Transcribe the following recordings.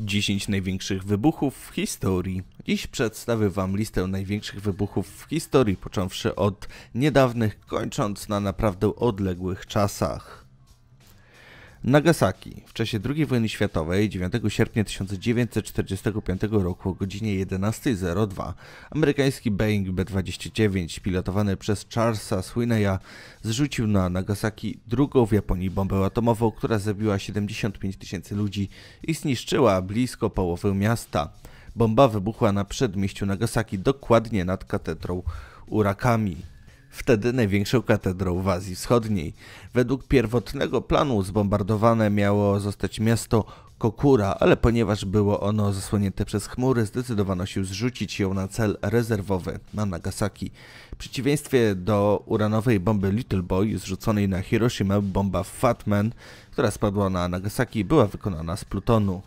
10 największych wybuchów w historii. Dziś przedstawię Wam listę największych wybuchów w historii, począwszy od niedawnych, kończąc na naprawdę odległych czasach. Nagasaki w czasie II wojny światowej 9 sierpnia 1945 roku o godzinie 11.02 amerykański Boeing B-29 pilotowany przez Charlesa Swineya zrzucił na Nagasaki drugą w Japonii bombę atomową, która zabiła 75 tysięcy ludzi i zniszczyła blisko połowę miasta. Bomba wybuchła na przedmieściu Nagasaki dokładnie nad katedrą Urakami wtedy największą katedrą w Azji Wschodniej. Według pierwotnego planu zbombardowane miało zostać miasto Kokura, ale ponieważ było ono zasłonięte przez chmury, zdecydowano się zrzucić ją na cel rezerwowy na Nagasaki. W przeciwieństwie do uranowej bomby Little Boy zrzuconej na Hiroshima, bomba Fatman, która spadła na Nagasaki, była wykonana z plutonu.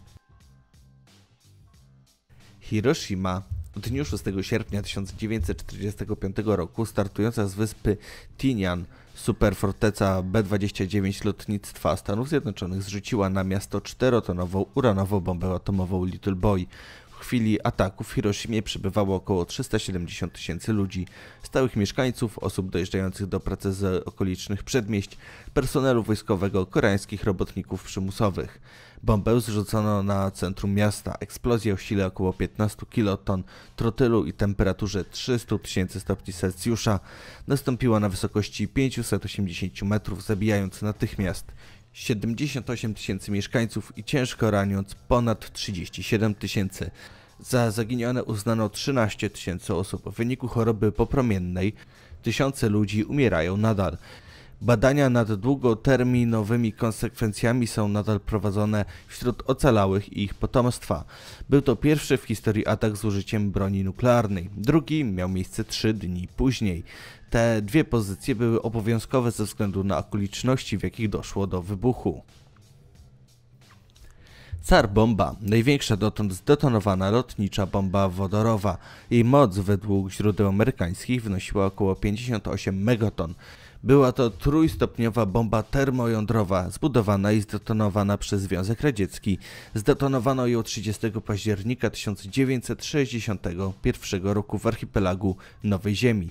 Hiroshima w dniu 6 sierpnia 1945 roku startująca z wyspy Tinian superforteca B-29 lotnictwa Stanów Zjednoczonych zrzuciła na miasto czterotonową uranową bombę atomową Little Boy, chwili ataku w Hiroshimie przebywało około 370 tysięcy ludzi, stałych mieszkańców, osób dojeżdżających do pracy z okolicznych przedmieść, personelu wojskowego, koreańskich robotników przymusowych. Bombę zrzucono na centrum miasta. Eksplozja o sile około 15 kiloton trotylu i temperaturze 300 tysięcy stopni Celsjusza nastąpiła na wysokości 580 metrów, zabijając natychmiast 78 tysięcy mieszkańców i ciężko raniąc ponad 37 tysięcy. Za zaginione uznano 13 tysięcy osób. W wyniku choroby popromiennej tysiące ludzi umierają nadal. Badania nad długoterminowymi konsekwencjami są nadal prowadzone wśród ocalałych i ich potomstwa. Był to pierwszy w historii atak z użyciem broni nuklearnej. Drugi miał miejsce trzy dni później. Te dwie pozycje były obowiązkowe ze względu na okoliczności, w jakich doszło do wybuchu. Car bomba, największa dotąd zdetonowana lotnicza bomba wodorowa. Jej moc według źródeł amerykańskich wynosiła około 58 megaton. Była to trójstopniowa bomba termojądrowa, zbudowana i zdetonowana przez Związek Radziecki. Zdetonowano ją 30 października 1961 roku w archipelagu Nowej Ziemi.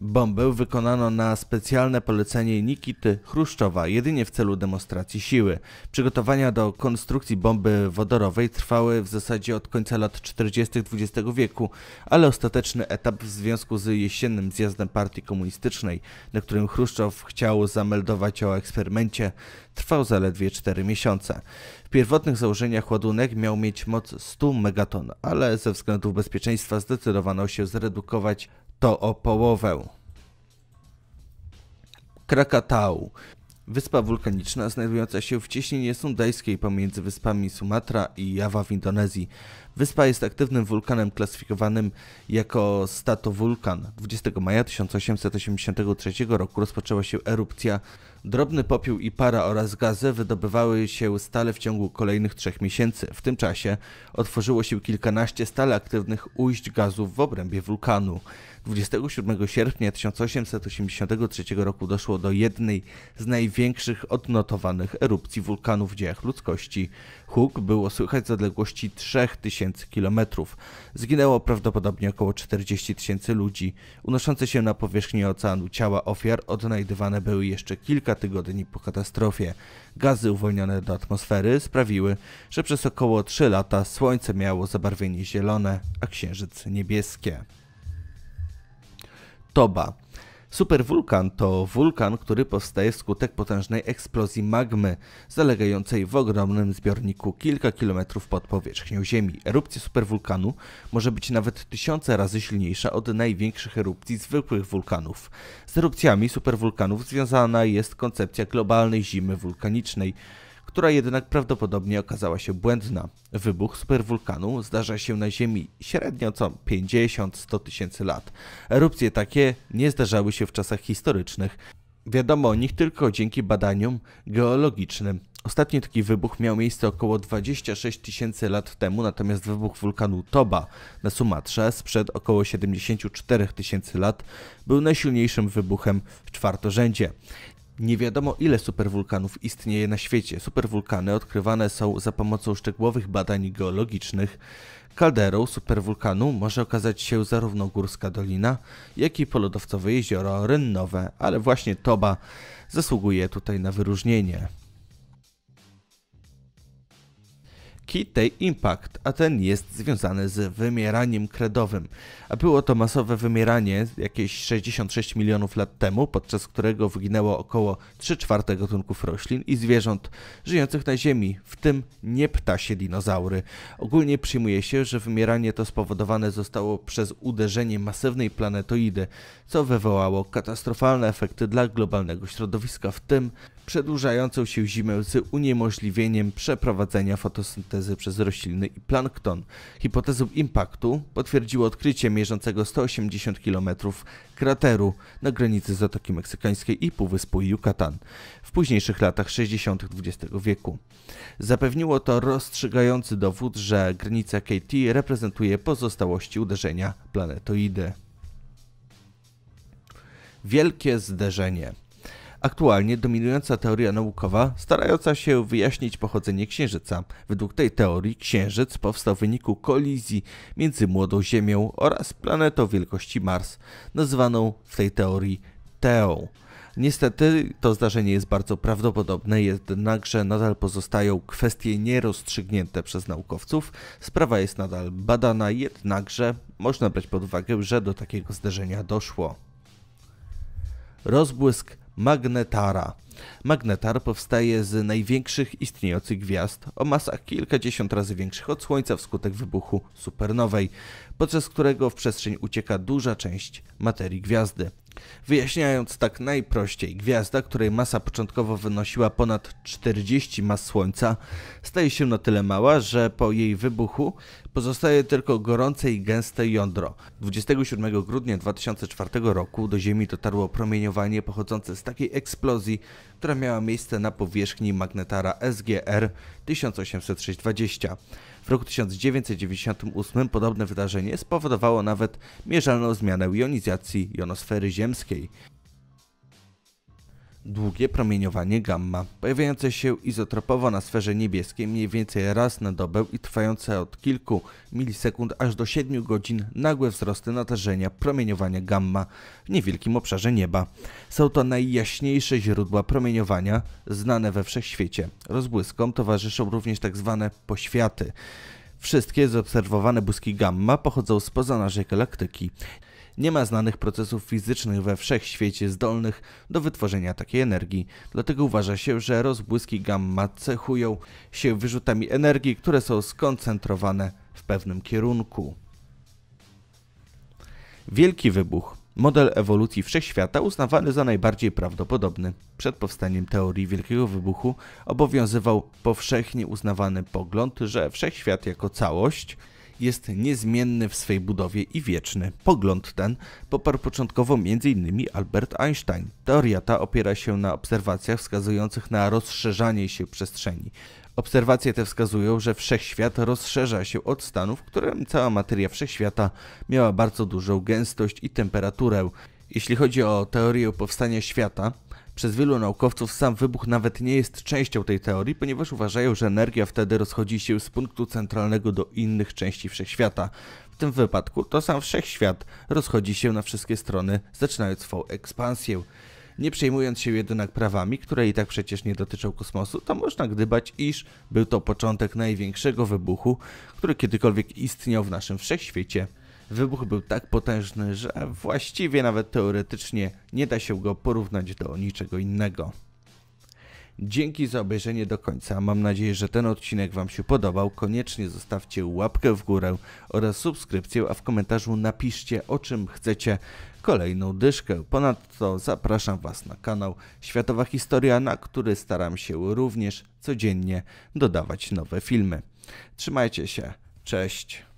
Bombę wykonano na specjalne polecenie Nikity Chruszczowa jedynie w celu demonstracji siły. Przygotowania do konstrukcji bomby wodorowej trwały w zasadzie od końca lat 40. XX wieku, ale ostateczny etap w związku z jesiennym zjazdem partii komunistycznej, na którym Chruszczow chciał zameldować o eksperymencie, trwał zaledwie 4 miesiące. W pierwotnych założeniach ładunek miał mieć moc 100 megaton, ale ze względów bezpieczeństwa zdecydowano się zredukować to o połowę. Krakatau. Wyspa wulkaniczna znajdująca się w cieśninie sundajskiej pomiędzy wyspami Sumatra i Jawa w Indonezji. Wyspa jest aktywnym wulkanem klasyfikowanym jako statowulkan. 20 maja 1883 roku rozpoczęła się erupcja. Drobny popiół i para oraz gazy wydobywały się stale w ciągu kolejnych trzech miesięcy. W tym czasie otworzyło się kilkanaście stale aktywnych ujść gazów w obrębie wulkanu. 27 sierpnia 1883 roku doszło do jednej z największych odnotowanych erupcji wulkanów w dziejach ludzkości. Huk było słychać z odległości 3000 tysięcy kilometrów. Zginęło prawdopodobnie około 40 tysięcy ludzi. Unoszące się na powierzchni oceanu ciała ofiar odnajdywane były jeszcze kilka tygodni po katastrofie. Gazy uwolnione do atmosfery sprawiły, że przez około 3 lata Słońce miało zabarwienie zielone, a Księżyc niebieskie. Toba Superwulkan to wulkan, który powstaje wskutek potężnej eksplozji magmy zalegającej w ogromnym zbiorniku kilka kilometrów pod powierzchnią Ziemi. Erupcja superwulkanu może być nawet tysiące razy silniejsza od największych erupcji zwykłych wulkanów. Z erupcjami superwulkanów związana jest koncepcja globalnej zimy wulkanicznej, która jednak prawdopodobnie okazała się błędna. Wybuch superwulkanu zdarza się na Ziemi średnio co 50-100 tysięcy lat. Erupcje takie nie zdarzały się w czasach historycznych. Wiadomo o nich tylko dzięki badaniom geologicznym. Ostatni taki wybuch miał miejsce około 26 tysięcy lat temu, natomiast wybuch wulkanu Toba na Sumatrze sprzed około 74 tysięcy lat był najsilniejszym wybuchem w czwartorzędzie. Nie wiadomo ile superwulkanów istnieje na świecie. Superwulkany odkrywane są za pomocą szczegółowych badań geologicznych. Kalderą superwulkanu może okazać się zarówno górska dolina, jak i polodowcowe jezioro rynnowe, ale właśnie Toba zasługuje tutaj na wyróżnienie. Key Day Impact, a ten jest związany z wymieraniem kredowym. A było to masowe wymieranie jakieś 66 milionów lat temu, podczas którego wyginęło około 3 czwarte gatunków roślin i zwierząt żyjących na Ziemi, w tym nie ptasie dinozaury. Ogólnie przyjmuje się, że wymieranie to spowodowane zostało przez uderzenie masywnej planetoidy, co wywołało katastrofalne efekty dla globalnego środowiska, w tym przedłużającą się zimę z uniemożliwieniem przeprowadzenia fotosyntezy fotosintezy przez rośliny i plankton. Hipotezą impaktu potwierdziło odkrycie mierzącego 180 km krateru na granicy Zatoki Meksykańskiej i Półwyspu Yucatan w późniejszych latach 60. XX wieku. Zapewniło to rozstrzygający dowód, że granica KT reprezentuje pozostałości uderzenia planetoidy. Wielkie zderzenie – Aktualnie dominująca teoria naukowa, starająca się wyjaśnić pochodzenie Księżyca. Według tej teorii Księżyc powstał w wyniku kolizji między młodą Ziemią oraz planetą wielkości Mars, nazywaną w tej teorii Teą. Niestety to zdarzenie jest bardzo prawdopodobne, jednakże nadal pozostają kwestie nierozstrzygnięte przez naukowców. Sprawa jest nadal badana, jednakże można brać pod uwagę, że do takiego zdarzenia doszło. Rozbłysk magnetara. Magnetar powstaje z największych istniejących gwiazd o masach kilkadziesiąt razy większych od Słońca wskutek wybuchu supernowej, podczas którego w przestrzeń ucieka duża część materii gwiazdy. Wyjaśniając tak najprościej, gwiazda, której masa początkowo wynosiła ponad 40 mas Słońca, staje się na tyle mała, że po jej wybuchu pozostaje tylko gorące i gęste jądro. 27 grudnia 2004 roku do Ziemi dotarło promieniowanie pochodzące z takiej eksplozji, która miała miejsce na powierzchni magnetara SGR 180620. W roku 1998 podobne wydarzenie spowodowało nawet mierzalną zmianę jonizacji jonosfery ziemskiej długie promieniowanie gamma, pojawiające się izotropowo na sferze niebieskiej mniej więcej raz na dobę i trwające od kilku milisekund aż do 7 godzin nagłe wzrosty natężenia promieniowania gamma w niewielkim obszarze nieba. Są to najjaśniejsze źródła promieniowania znane we wszechświecie. Rozbłyskom towarzyszą również tzw. Tak poświaty. Wszystkie zaobserwowane błyski gamma pochodzą spoza naszej galaktyki nie ma znanych procesów fizycznych we wszechświecie zdolnych do wytworzenia takiej energii. Dlatego uważa się, że rozbłyski gamma cechują się wyrzutami energii, które są skoncentrowane w pewnym kierunku. Wielki wybuch. Model ewolucji wszechświata uznawany za najbardziej prawdopodobny. Przed powstaniem teorii Wielkiego Wybuchu obowiązywał powszechnie uznawany pogląd, że wszechświat jako całość jest niezmienny w swej budowie i wieczny. Pogląd ten poparł początkowo m.in. Albert Einstein. Teoria ta opiera się na obserwacjach wskazujących na rozszerzanie się przestrzeni. Obserwacje te wskazują, że wszechświat rozszerza się od stanu, w którym cała materia wszechświata miała bardzo dużą gęstość i temperaturę. Jeśli chodzi o teorię powstania świata, przez wielu naukowców sam wybuch nawet nie jest częścią tej teorii, ponieważ uważają, że energia wtedy rozchodzi się z punktu centralnego do innych części wszechświata. W tym wypadku to sam wszechświat rozchodzi się na wszystkie strony, zaczynając swą ekspansję. Nie przejmując się jednak prawami, które i tak przecież nie dotyczą kosmosu, to można gdybać, iż był to początek największego wybuchu, który kiedykolwiek istniał w naszym wszechświecie. Wybuch był tak potężny, że właściwie nawet teoretycznie nie da się go porównać do niczego innego. Dzięki za obejrzenie do końca. Mam nadzieję, że ten odcinek Wam się podobał. Koniecznie zostawcie łapkę w górę oraz subskrypcję, a w komentarzu napiszcie o czym chcecie kolejną dyszkę. Ponadto zapraszam Was na kanał Światowa Historia, na który staram się również codziennie dodawać nowe filmy. Trzymajcie się, cześć!